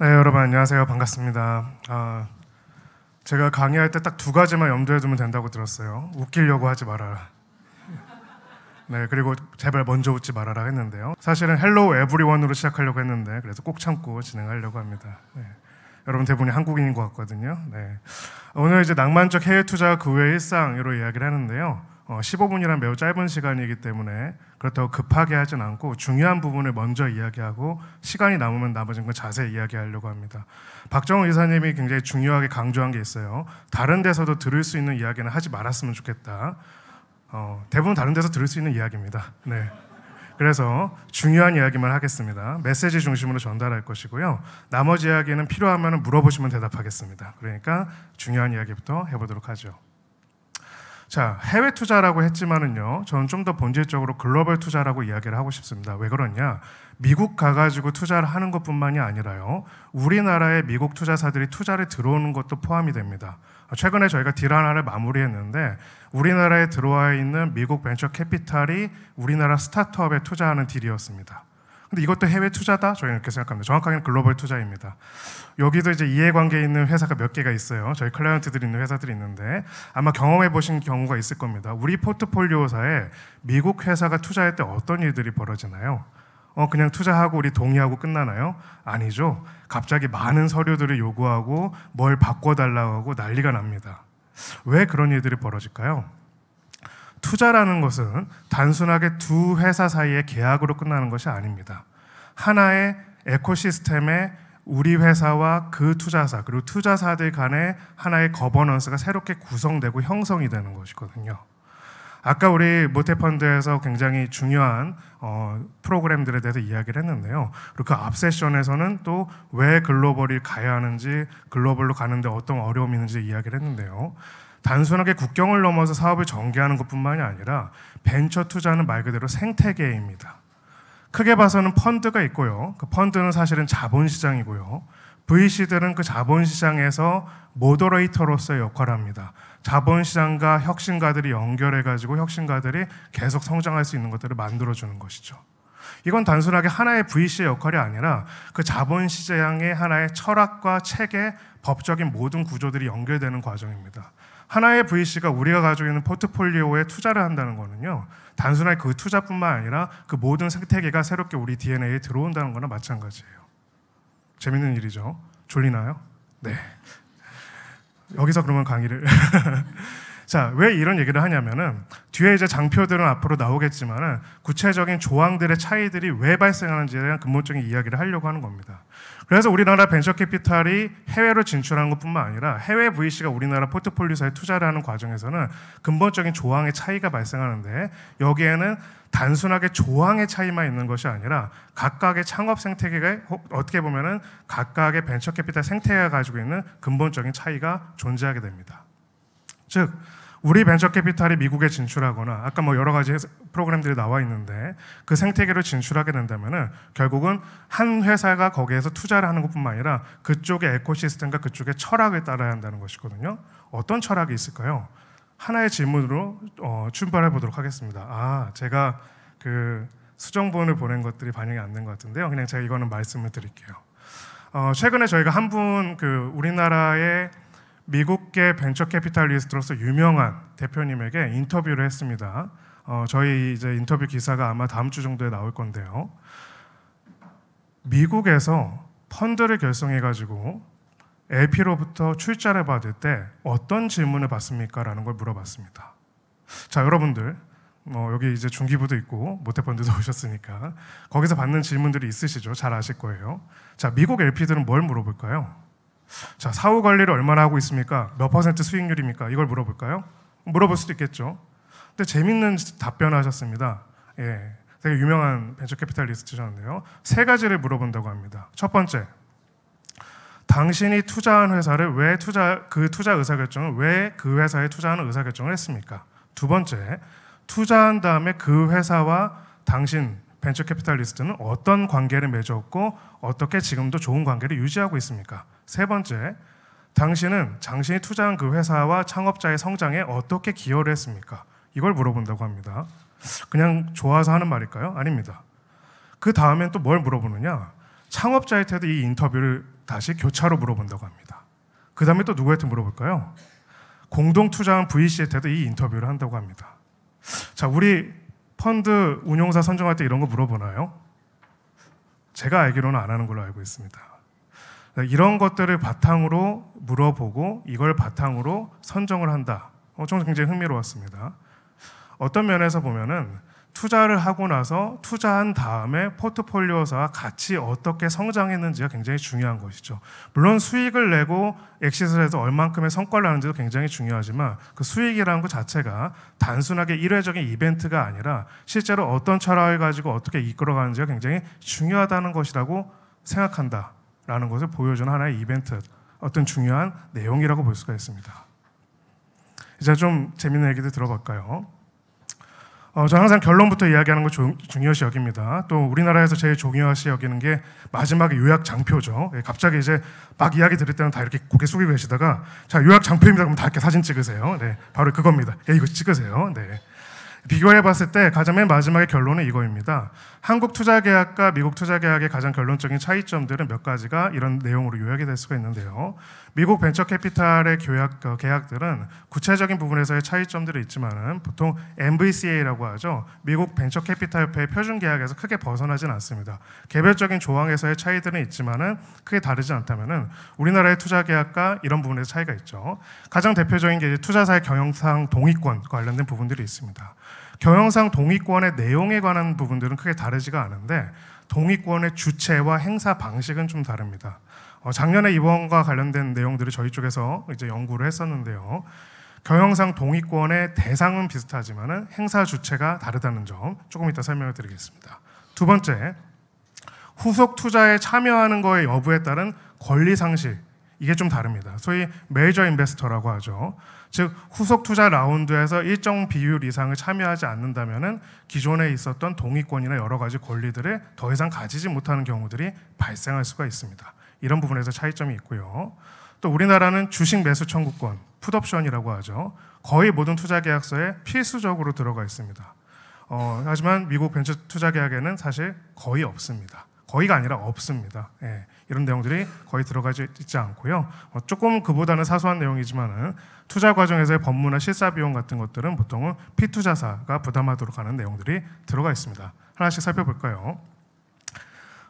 네, 여러분 안녕하세요. 반갑습니다. 아, 제가 강의할 때 딱 두 가지만 염두에 두면 된다고 들었어요. 웃기려고 하지 말아라. 네, 그리고 제발 먼저 웃지 말아라 했는데요. 사실은 헬로우 에브리원으로 시작하려고 했는데 그래서 꼭 참고 진행하려고 합니다. 네. 여러분 대부분이 한국인인 것 같거든요. 네. 오늘 이제 낭만적 해외 투자 그외 일상으로 이야기를 하는데요. 어, 15분이란 매우 짧은 시간이기 때문에 그렇다고 급하게 하진 않고 중요한 부분을 먼저 이야기하고 시간이 남으면 나머진 건 자세히 이야기하려고 합니다. 박정우 이사님이 굉장히 중요하게 강조한 게 있어요. 다른 데서도 들을 수 있는 이야기는 하지 말았으면 좋겠다. 어, 대부분 다른 데서 들을 수 있는 이야기입니다. 네. 그래서 중요한 이야기만 하겠습니다. 메시지 중심으로 전달할 것이고요. 나머지 이야기는 필요하면 물어보시면 대답하겠습니다. 그러니까 중요한 이야기부터 해보도록 하죠. 자, 해외 투자라고 했지만은요, 저는 좀 더 본질적으로 글로벌 투자라고 이야기를 하고 싶습니다. 왜 그러냐? 미국 가가지고 투자를 하는 것뿐만이 아니라요, 우리나라의 미국 투자사들이 투자를 들어오는 것도 포함이 됩니다. 최근에 저희가 딜 하나를 마무리했는데 우리나라에 들어와 있는 미국 벤처 캐피탈이 우리나라 스타트업에 투자하는 딜이었습니다. 근데 이것도 해외 투자다? 저희는 이렇게 생각합니다. 정확하게는 글로벌 투자입니다. 여기도 이제 이해관계 있는 회사가 몇 개가 있어요. 저희 클라이언트들이 있는 회사들이 있는데 아마 경험해 보신 경우가 있을 겁니다. 우리 포트폴리오사에 미국 회사가 투자할 때 어떤 일들이 벌어지나요? 어, 그냥 투자하고 우리 동의하고 끝나나요? 아니죠. 갑자기 많은 서류들을 요구하고 뭘 바꿔달라고 하고 난리가 납니다. 왜 그런 일들이 벌어질까요? 투자라는 것은 단순하게 두 회사 사이의 계약으로 끝나는 것이 아닙니다. 하나의 에코시스템에 우리 회사와 그 투자사 그리고 투자사들 간의 하나의 거버넌스가 새롭게 구성되고 형성이 되는 것이거든요. 아까 우리 모태펀드에서 굉장히 중요한 어, 프로그램들에 대해서 이야기를 했는데요. 그리고 그앞 세션에서는 또 왜 글로벌이 가야 하는지 글로벌로 가는데 어떤 어려움이 있는지 이야기를 했는데요. 단순하게 국경을 넘어서 사업을 전개하는 것뿐만이 아니라 벤처 투자는 말 그대로 생태계입니다. 크게 봐서는 펀드가 있고요. 그 펀드는 사실은 자본시장이고요. VC들은 그 자본시장에서 모더레이터로서의 역할을 합니다. 자본시장과 혁신가들이 연결해가지고 혁신가들이 계속 성장할 수 있는 것들을 만들어주는 것이죠. 이건 단순하게 하나의 VC의 역할이 아니라 그 자본시장의 하나의 철학과 체계, 법적인 모든 구조들이 연결되는 과정입니다. 하나의 VC가 우리가 가지고 있는 포트폴리오에 투자를 한다는 거는요. 단순하게 그 투자뿐만 아니라 그 모든 생태계가 새롭게 우리 DNA에 들어온다는 거나 마찬가지예요. 재밌는 일이죠. 졸리나요? 네. 여기서 그러면 강의를 자, 왜 이런 얘기를 하냐면은 뒤에 이제 장표들은 앞으로 나오겠지만은 구체적인 조항들의 차이들이 왜 발생하는지에 대한 근본적인 이야기를 하려고 하는 겁니다. 그래서 우리나라 벤처 캐피탈이 해외로 진출한 것뿐만 아니라 해외 VC가 우리나라 포트폴리오사에 투자를 하는 과정에서는 근본적인 조항의 차이가 발생하는데 여기에는 단순하게 조항의 차이만 있는 것이 아니라 각각의 창업 생태계가 어떻게 보면은 각각의 벤처 캐피탈 생태계가 가지고 있는 근본적인 차이가 존재하게 됩니다. 즉 우리 벤처 캐피탈이 미국에 진출하거나 아까 뭐 여러 가지 프로그램들이 나와 있는데 그 생태계로 진출하게 된다면은 결국은 한 회사가 거기에서 투자를 하는 것뿐만 아니라 그쪽의 에코시스템과 그쪽의 철학을 따라야 한다는 것이거든요. 어떤 철학이 있을까요? 하나의 질문으로 어, 출발해 보도록 하겠습니다. 아, 제가 그 수정본을 보낸 것들이 반영이 안 된 것 같은데요. 그냥 제가 이거는 말씀을 드릴게요. 어, 최근에 저희가 한 분 그 우리나라의 미국계 벤처 캐피탈리스트로서 유명한 대표님에게 인터뷰를 했습니다. 어, 저희 이제 인터뷰 기사가 아마 다음 주 정도에 나올 건데요. 미국에서 펀드를 결성해 가지고 LP로부터 출자를 받을 때 어떤 질문을 받습니까? 라는 걸 물어봤습니다. 자, 여러분들 어, 여기 이제 중기부도 있고 모태펀드도 오셨으니까 거기서 받는 질문들이 있으시죠? 잘 아실 거예요. 자, 미국 LP들은 뭘 물어볼까요? 자, 사후 관리를 얼마나 하고 있습니까? 몇 퍼센트 수익률입니까? 이걸 물어볼까요? 물어볼 수도 있겠죠. 근데 재밌는 답변을 하셨습니다. 예. 되게 유명한 벤처 캐피탈리스트셨는데요. 세 가지를 물어본다고 합니다. 첫 번째. 당신이 투자한 회사를 왜 투자 그 투자 의사 결정을 왜 그 회사에 투자하는 의사 결정을 했습니까? 두 번째. 투자한 다음에 그 회사와 당신 벤처 캐피탈리스트는 어떤 관계를 맺었고 어떻게 지금도 좋은 관계를 유지하고 있습니까? 세 번째, 당신은 당신이 투자한 그 회사와 창업자의 성장에 어떻게 기여를 했습니까? 이걸 물어본다고 합니다. 그냥 좋아서 하는 말일까요? 아닙니다. 그 다음엔 또 뭘 물어보느냐? 창업자의 테도 이 인터뷰를 다시 교차로 물어본다고 합니다. 그 다음에 또 누구한테 물어볼까요? 공동 투자한 VC의 테도 이 인터뷰를 한다고 합니다. 자, 우리 펀드 운용사 선정할 때 이런 거 물어보나요? 제가 알기로는 안 하는 걸로 알고 있습니다. 네, 이런 것들을 바탕으로 물어보고 이걸 바탕으로 선정을 한다. 어, 좀 굉장히 흥미로웠습니다. 어떤 면에서 보면은 투자를 하고 나서 투자한 다음에 포트폴리오사와 같이 어떻게 성장했는지가 굉장히 중요한 것이죠. 물론 수익을 내고 엑시스를 해서 얼만큼의 성과를 하는지도 굉장히 중요하지만 그 수익이라는 것 자체가 단순하게 일회적인 이벤트가 아니라 실제로 어떤 철학을 가지고 어떻게 이끌어가는지가 굉장히 중요하다는 것이라고 생각한다라는 것을 보여주는 하나의 이벤트, 어떤 중요한 내용이라고 볼 수가 있습니다. 이제 좀 재밌는 얘기도 들어볼까요? 어, 저 항상 결론부터 이야기하는 걸 중, 요시 여깁니다. 또 우리나라에서 제일 중요시 여기는 게 마지막에 요약 장표죠. 예, 갑자기 이제 막 이야기 들을 때는 다 이렇게 고개 숙이고 계시다가 자 요약 장표입니다. 그럼 다 이렇게 사진 찍으세요. 네, 바로 그겁니다. 예, 이거 찍으세요. 네. 비교해 봤을 때 가장 맨 마지막의 결론은 이거입니다. 한국 투자 계약과 미국 투자 계약의 가장 결론적인 차이점들은 몇 가지가 이런 내용으로 요약이 될 수가 있는데요. 미국 벤처 캐피탈의 계약, 어, 계약들은 구체적인 부분에서의 차이점들이 있지만은 보통 MVCA라고 하죠. 미국 벤처 캐피탈 협회의 표준 계약에서 크게 벗어나진 않습니다. 개별적인 조항에서의 차이들은 있지만은 크게 다르지 않다면은 우리나라의 투자 계약과 이런 부분에 차이가 있죠. 가장 대표적인 게 투자사의 경영상 동의권 관련된 부분들이 있습니다. 경영상 동의권의 내용에 관한 부분들은 크게 다르지가 않은데 동의권의 주체와 행사 방식은 좀 다릅니다. 어, 작년에 이번과 관련된 내용들을 저희 쪽에서 이제 연구를 했었는데요. 경영상 동의권의 대상은 비슷하지만 행사 주체가 다르다는 점 조금 이따 설명을 드리겠습니다. 두 번째, 후속 투자에 참여하는 거의 여부에 따른 권리 상실 이게 좀 다릅니다. 소위 메이저 인베스터라고 하죠. 즉 후속 투자 라운드에서 일정 비율 이상을 참여하지 않는다면은 기존에 있었던 동의권이나 여러 가지 권리들을 더 이상 가지지 못하는 경우들이 발생할 수가 있습니다. 이런 부분에서 차이점이 있고요. 또 우리나라는 주식 매수 청구권, 풋옵션이라고 하죠. 거의 모든 투자 계약서에 필수적으로 들어가 있습니다. 어, 하지만 미국 벤처 투자 계약에는 사실 거의 없습니다. 거의가 아니라 없습니다. 예. 이런 내용들이 거의 들어가 있지 않고요. 어, 조금 그보다는 사소한 내용이지만은 투자 과정에서의 법무나 실사 비용 같은 것들은 보통은 피투자사가 부담하도록 하는 내용들이 들어가 있습니다. 하나씩 살펴볼까요?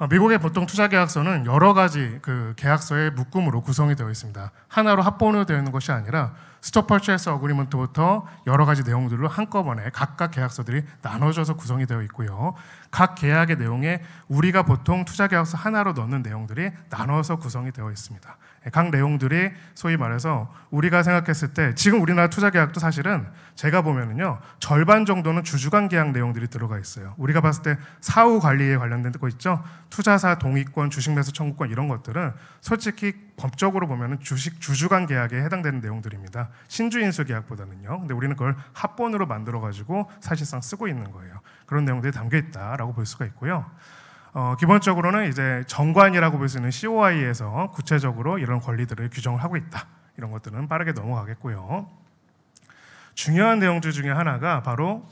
어, 미국의 보통 투자 계약서는 여러 가지 그 계약서의 묶음으로 구성이 되어 있습니다. 하나로 합본 되어 있는 것이 아니라 스톱 퍼체스 어그리먼트부터 여러 가지 내용들로 한꺼번에 각각 계약서들이 나눠져서 구성이 되어 있고요. 각 계약의 내용에 우리가 보통 투자 계약서 하나로 넣는 내용들이 나눠서 구성이 되어 있습니다. 각 내용들이 소위 말해서 우리가 생각했을 때 지금 우리나라 투자 계약도 사실은 제가 보면은요 절반 정도는 주주간 계약 내용들이 들어가 있어요. 우리가 봤을 때 사후 관리에 관련된 거 있죠. 투자사 동의권, 주식 매수 청구권 이런 것들은 솔직히 법적으로 보면은 주식 주주간 계약에 해당되는 내용들입니다. 신주 인수 계약보다는요. 근데 우리는 그걸 합본으로 만들어 가지고 사실상 쓰고 있는 거예요. 그런 내용들이 담겨 있다라고 볼 수가 있고요. 어, 기본적으로는 이제 정관이라고 볼 수 있는 COI에서 구체적으로 이런 권리들을 규정을 하고 있다. 이런 것들은 빠르게 넘어가겠고요. 중요한 내용들 중에 하나가 바로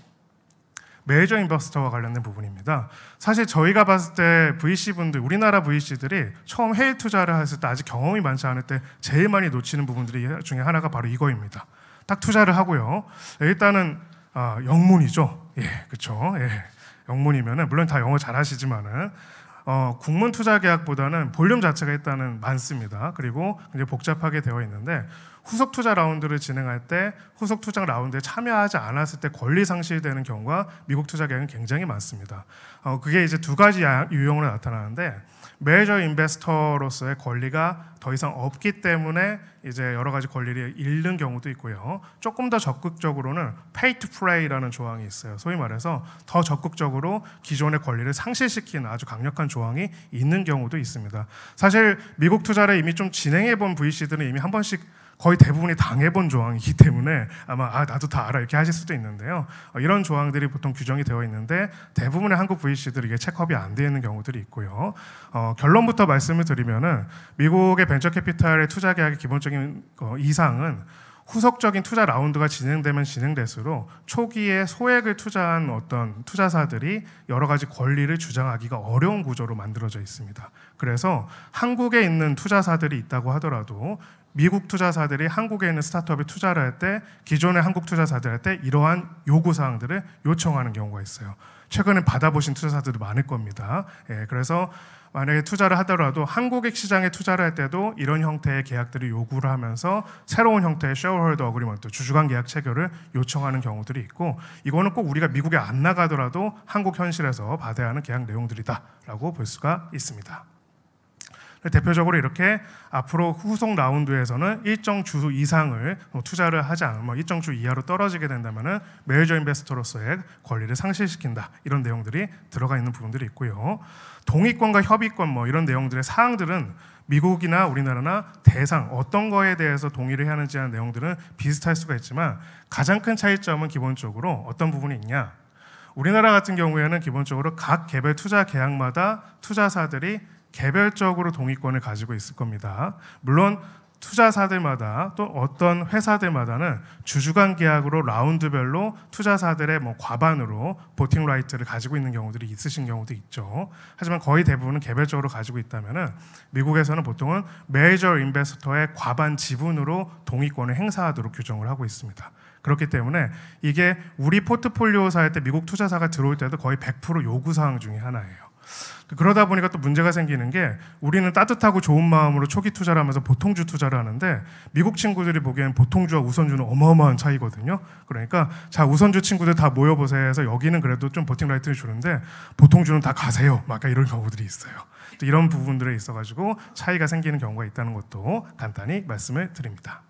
메이저 인버스터와 관련된 부분입니다. 사실 저희가 봤을 때 VC 분들, 우리나라 VC들이 처음 해외 투자를 했을 때 아직 경험이 많지 않을 때 제일 많이 놓치는 부분들 중에 하나가 바로 이거입니다. 딱 투자를 하고요. 일단은 아, 영문이죠. 예, 그렇죠. 예. 영문이면은 물론 다 영어 잘하시지만은 어, 국문 투자 계약보다는 볼륨 자체가 있단은 많습니다. 그리고 굉장히 복잡하게 되어 있는데 후속 투자 라운드를 진행할 때 후속 투자 라운드에 참여하지 않았을 때 권리 상실되는 경우가 미국 투자 계약은 굉장히 많습니다. 어, 그게 이제 두 가지 유형으로 나타나는데 메이저 인베스터로서의 권리가 더 이상 없기 때문에 이제 여러 가지 권리를 잃는 경우도 있고요. 조금 더 적극적으로는 pay to play라는 조항이 있어요. 소위 말해서 더 적극적으로 기존의 권리를 상실시키는 아주 강력한 조항이 있는 경우도 있습니다. 사실 미국 투자를 이미 좀 진행해 본 VC들은 이미 한 번씩 거의 대부분이 당해본 조항이기 때문에 아마 아 나도 다 알아 이렇게 하실 수도 있는데요. 어, 이런 조항들이 보통 규정이 되어 있는데 대부분의 한국 VC들이 이게 체크업이 안 되어 있는 경우들이 있고요. 어, 결론부터 말씀을 드리면은 미국의 벤처 캐피탈의 투자 계약의 기본적인 어, 이상은 후속적인 투자 라운드가 진행되면 진행될수록 초기에 소액을 투자한 어떤 투자사들이 여러 가지 권리를 주장하기가 어려운 구조로 만들어져 있습니다. 그래서 한국에 있는 투자사들이 있다고 하더라도 미국 투자사들이 한국에 있는 스타트업에 투자를 할 때 기존의 한국 투자사들한테 이러한 요구 사항들을 요청하는 경우가 있어요. 최근에 받아보신 투자사들도 많을 겁니다. 예, 그래서 만약에 투자를 하더라도 한국의 시장에 투자를 할 때도 이런 형태의 계약들을 요구를 하면서 새로운 형태의 쉐어홀더 어그리먼트, 주주간 계약 체결을 요청하는 경우들이 있고 이거는 꼭 우리가 미국에 안 나가더라도 한국 현실에서 받아야 하는 계약 내용들이다라고 볼 수가 있습니다. 대표적으로 이렇게 앞으로 후속 라운드에서는 일정 주수 이상을 뭐 투자를 하지 않으면 뭐 일정 주 이하로 떨어지게 된다면 매니저 인베스터로서의 권리를 상실시킨다 이런 내용들이 들어가 있는 부분들이 있고요. 동의권과 협의권 뭐 이런 내용들의 사항들은 미국이나 우리나라나 대상 어떤 거에 대해서 동의를 해야 하는지 하는 내용들은 비슷할 수가 있지만 가장 큰 차이점은 기본적으로 어떤 부분이 있냐 우리나라 같은 경우에는 기본적으로 각 개별 투자 계약마다 투자사들이 개별적으로 동의권을 가지고 있을 겁니다. 물론 투자사들마다 또 어떤 회사들마다는 주주간 계약으로 라운드별로 투자사들의 뭐 과반으로 보팅 라이트를 가지고 있는 경우들이 있으신 경우도 있죠. 하지만 거의 대부분은 개별적으로 가지고 있다면은 미국에서는 보통은 메이저 인베스터의 과반 지분으로 동의권을 행사하도록 규정을 하고 있습니다. 그렇기 때문에 이게 우리 포트폴리오사에 때 미국 투자사가 들어올 때도 거의 100% 요구 사항 중에 하나예요. 그러다 보니까 또 문제가 생기는 게 우리는 따뜻하고 좋은 마음으로 초기 투자를 하면서 보통주 투자를 하는데 미국 친구들이 보기엔 보통주와 우선주는 어마어마한 차이거든요. 그러니까 자 우선주 친구들 다 모여보세요 해서 여기는 그래도 좀 버팅 라이트를 주는데 보통주는 다 가세요. 막 이런 경우들이 있어요. 이런 부분들에 있어가지고 차이가 생기는 경우가 있다는 것도 간단히 말씀을 드립니다.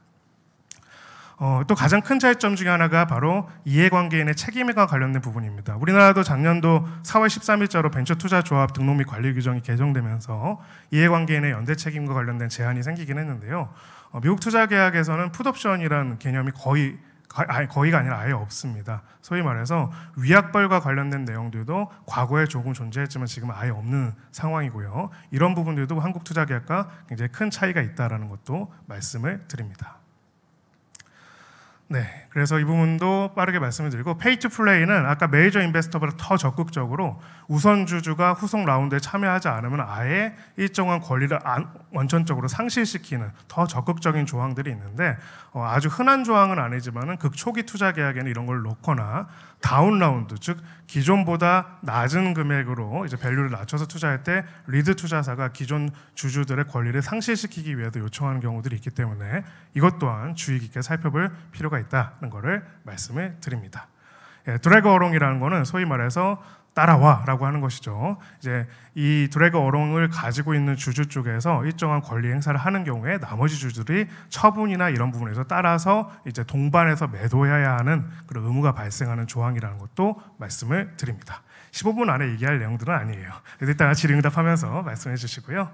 어, 또 가장 큰 차이점 중에 하나가 바로 이해관계인의 책임과 관련된 부분입니다. 우리나라도 작년도 4월 13일자로 벤처투자조합 등록 및 관리 규정이 개정되면서 이해관계인의 연대 책임과 관련된 제한이 생기긴 했는데요. 어, 미국 투자계약에서는 푸드옵션이라는 개념이 거의 아니, 거의가 아니라 아예 없습니다. 소위 말해서 위약벌과 관련된 내용들도 과거에 조금 존재했지만 지금 아예 없는 상황이고요. 이런 부분들도 한국 투자계약과 굉장히 큰 차이가 있다는 것도 말씀을 드립니다. 네, 그래서 이 부분도 빠르게 말씀을 드리고 페이 트 플레이는 아까 메이저 인베스터보다 더 적극적으로 우선 주주가 후속 라운드에 참여하지 않으면 아예 일정한 권리를 안, 원천적으로 상실시키는 더 적극적인 조항들이 있는데 어, 아주 흔한 조항은 아니지만은 극초기 투자 계약에는 이런 걸 놓거나 다운 라운드 즉 기존보다 낮은 금액으로 이제 밸류를 낮춰서 투자할 때 리드 투자사가 기존 주주들의 권리를 상실시키기 위해서 요청하는 경우들이 있기 때문에 이것 또한 주의 깊게 살펴볼 필요가 필요가 있다는 것을 말씀을 드립니다. 예, 드래그 어롱이라는 거는 소위 말해서 따라와라고 하는 것이죠. 이제 이 드래그 어롱을 가지고 있는 주주 쪽에서 일정한 권리 행사를 하는 경우에 나머지 주주들이 처분이나 이런 부분에서 따라서 이제 동반해서 매도해야 하는 그런 의무가 발생하는 조항이라는 것도 말씀을 드립니다. 15분 안에 얘기할 내용들은 아니에요. 일단 질의응답하면서 말씀해 주시고요.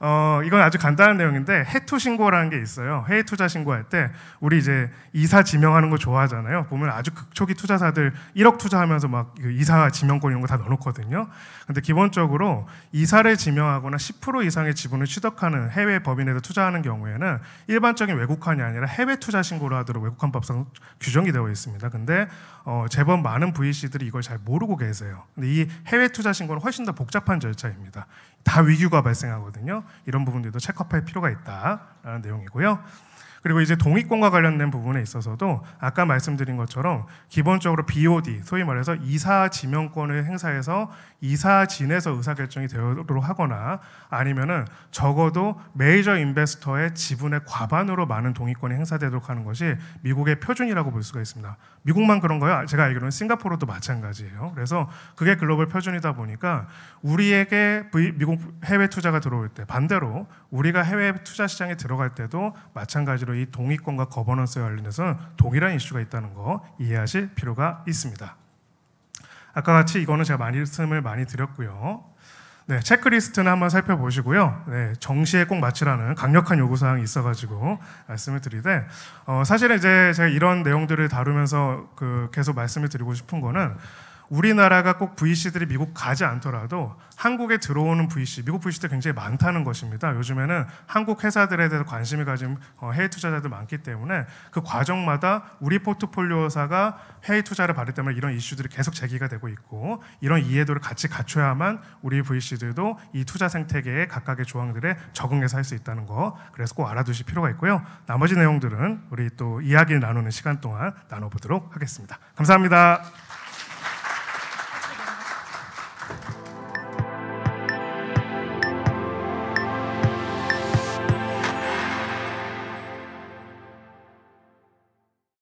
어, 이건 아주 간단한 내용인데 해투 신고라는 게 있어요. 해외 투자 신고할 때 우리 이제 이사 지명하는 거 좋아하잖아요. 보면 아주 초기 투자사들 1억 투자하면서 막 그 이사 지명권 이런 거 다 넣어놓거든요. 근데 기본적으로 이사를 지명하거나 10% 이상의 지분을 취득하는 해외 법인에서 투자하는 경우에는 일반적인 외국환이 아니라 해외 투자 신고를 하도록 외국환 법상 규정이 되어 있습니다. 근데 어, 제법 많은 VC들이 이걸 잘 모르고 계세요. 근데 이 해외 투자 신고는 훨씬 더 복잡한 절차입니다. 다위규가 발생하거든요. 이런 부분들도 체크할 업 필요가 있다라는 내용이고요. 그리고 이제 동의권과 관련된 부분에 있어서도 아까 말씀드린 것처럼 기본적으로 BOD, 소위 말해서 이사 지명권을 행사해서 이사 진에서 의사결정이 되도록 하거나 아니면은 적어도 메이저 인베스터의 지분의 과반으로 많은 동의권이 행사되도록 하는 것이 미국의 표준이라고 볼 수가 있습니다. 미국만 그런 거요? 제가 알기로는 싱가포르도 마찬가지예요. 그래서 그게 글로벌 표준이다 보니까 우리에게 미국 해외 투자가 들어올 때 반대로 우리가 해외 투자 시장에 들어갈 때도 마찬가지로 이 동의권과 거버넌스에 관련해서는 동일한 이슈가 있다는 거 이해하실 필요가 있습니다. 아까 같이 이거는 제가 말씀을 많이 드렸고요. 네, 체크리스트는 한번 살펴보시고요. 네, 정시에 꼭 맞추라는 강력한 요구사항이 있어가지고 말씀을 드리되, 어, 사실은 이제 제가 이런 내용들을 다루면서 그 계속 말씀을 드리고 싶은 거는 우리나라가 꼭 VC들이 미국 가지 않더라도 한국에 들어오는 VC, 미국 VC들 굉장히 많다는 것입니다. 요즘에는 한국 회사들에 대해서 관심이 가진 어, 해외 투자자들 많기 때문에 그 과정마다 우리 포트폴리오사가 해외 투자를 받을 때마다 이런 이슈들이 계속 제기가 되고 있고 이런 이해도를 같이 갖춰야만 우리 VC들도 이 투자 생태계의 각각의 조항들에 적응해서 할 수 있다는 거 그래서 꼭 알아두실 필요가 있고요. 나머지 내용들은 우리 또 이야기를 나누는 시간 동안 나눠보도록 하겠습니다. 감사합니다.